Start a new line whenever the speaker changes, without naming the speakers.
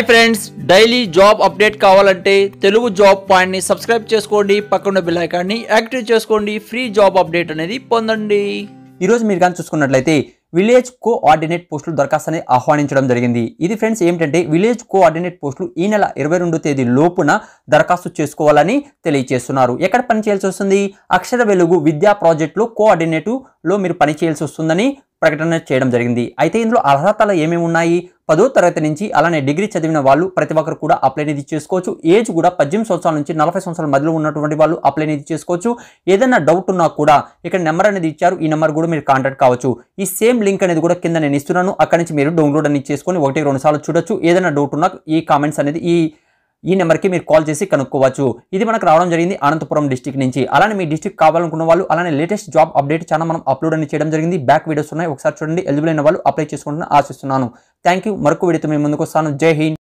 hi friends daily job update కావాలంటే Telugu job పాయింట్ని subscribe చేసుకోండి పక్కన బిల్ ఐకాన్ని యాక్టివేట్ చేసుకోండి ఫ్రీ జాబ్ అప్డేట్ అనేది పొందండి ఈరోజు మీరు కానీ చూసుకున్నట్లయితే విలేజ్ కోఆర్డినేట్ పోస్టులు దరఖాస్తుని ఆహ్వానించడం జరిగింది ఇది ఫ్రెండ్స్ ఏమిటంటే విలేజ్ కోఆర్డినేట్ పోస్టులు ఈ నెల ఇరవై రెండు తేదీ లోపున దరఖాస్తు చేసుకోవాలని తెలియజేస్తున్నారు ఎక్కడ పని చేయాల్సి వస్తుంది అక్షర వెలుగు విద్యా ప్రాజెక్టులో కోఆర్డినేటులో మీరు పని చేయాల్సి వస్తుందని ప్రకటన చేయడం జరిగింది అయితే ఇందులో అర్హతలు ఏమేమి ఉన్నాయి పదో తరగతి నుంచి అలానే డిగ్రీ చదివిన వాళ్ళు ప్రతి ఒక్కరు కూడా అప్లై అనేది చేసుకోవచ్చు ఏజ్ కూడా పద్దెనిమిది సంవత్సరాల నుంచి నలభై సంవత్సరాల మధ్యలో ఉన్నటువంటి వాళ్ళు అప్లై అనేది చేసుకోవచ్చు ఏదైనా డౌట్ ఉన్నా కూడా ఇక్కడ నెంబర్ అనేది ఇచ్చారు ఈ నెంబర్ కూడా మీరు కాంటాక్ట్ కావచ్చు ఈ సేమ్ లింక్ అనేది కూడా కింద నేను ఇస్తున్నాను అక్కడ నుంచి మీరు డౌన్లోడ్ అనేది చేసుకొని ఒకటి రెండు సార్లు చూడొచ్చు ఏదైనా డౌట్ ఉన్నా ఈ కామెంట్స్ అనేది ఈ ఈ నెంబర్కి మీరు కాల్ చేసి కనుక్కోవచ్చు ఇది మనకు రావడం జరిగింది అనంతపురం డిస్టిక్ నుంచి అలానే మీ డిస్టిక్ కావాలనుకున్న వాళ్ళు అలానే లేటెస్ట్ జాబ్ అప్డేట్ చాలా మనం అప్లోడ్ అని చేయడం జరిగింది బ్యాక్ వీడియోస్ ఉన్నాయి ఒకసారి చూడండి ఎలిజిబుల్ అయిన వాళ్ళు అప్లై చేసుకుంటున్న ఆశిస్తున్నాను థ్యాంక్ యూ మరొక వీడియోతో మేము ముందుకు వస్తాను జై హింద్